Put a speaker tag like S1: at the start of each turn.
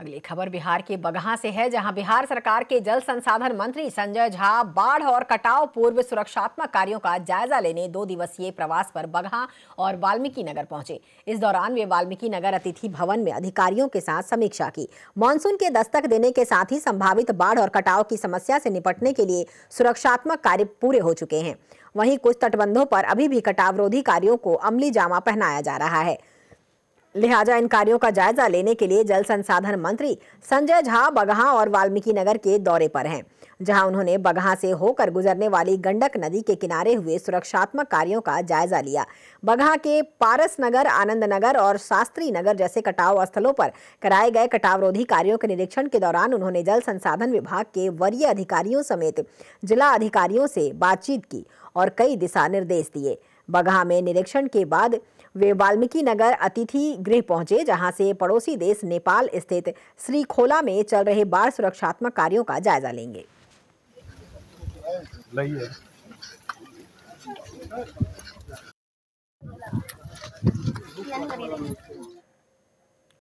S1: अगली खबर बिहार के बगहा से है जहां बिहार सरकार के जल संसाधन मंत्री संजय झा बाढ़ और कटाव पूर्व सुरक्षात्मक कार्यों का जायजा लेने दो दिवसीय प्रवास पर बगहा और वाल्मीकि नगर पहुंचे इस दौरान वे वाल्मीकि नगर अतिथि भवन में अधिकारियों के साथ समीक्षा की मानसून के दस्तक देने के साथ ही संभावित बाढ़ और कटाव की समस्या से निपटने के लिए सुरक्षात्मक कार्य पूरे हो चुके हैं वहीं कुछ तटबंधों पर अभी भी कटावरोधी कार्यों को अमली जामा पहनाया जा रहा है लिहाजा इन कार्यों का जायजा लेने के लिए जल संसाधन मंत्री संजय झा बगहा और वाल्मीकि नगर के दौरे पर हैं जहां उन्होंने बगहा से होकर गुजरने वाली गंडक नदी के किनारे हुए सुरक्षात्मक कार्यों का जायजा लिया बगहा के पारस नगर आनंद नगर और शास्त्री नगर जैसे कटाव स्थलों पर कराए गए कटावरोधी कार्यों के निरीक्षण के दौरान उन्होंने जल संसाधन विभाग के वरीय अधिकारियों समेत जिला अधिकारियों से बातचीत की और कई दिशा निर्देश दिए बगहा में निरीक्षण के बाद वे वाल्मीकि नगर अतिथि गृह पहुंचे जहां से पड़ोसी देश नेपाल स्थित श्रीखोला में चल रहे बाढ़ सुरक्षात्मक कार्यों का जायजा लेंगे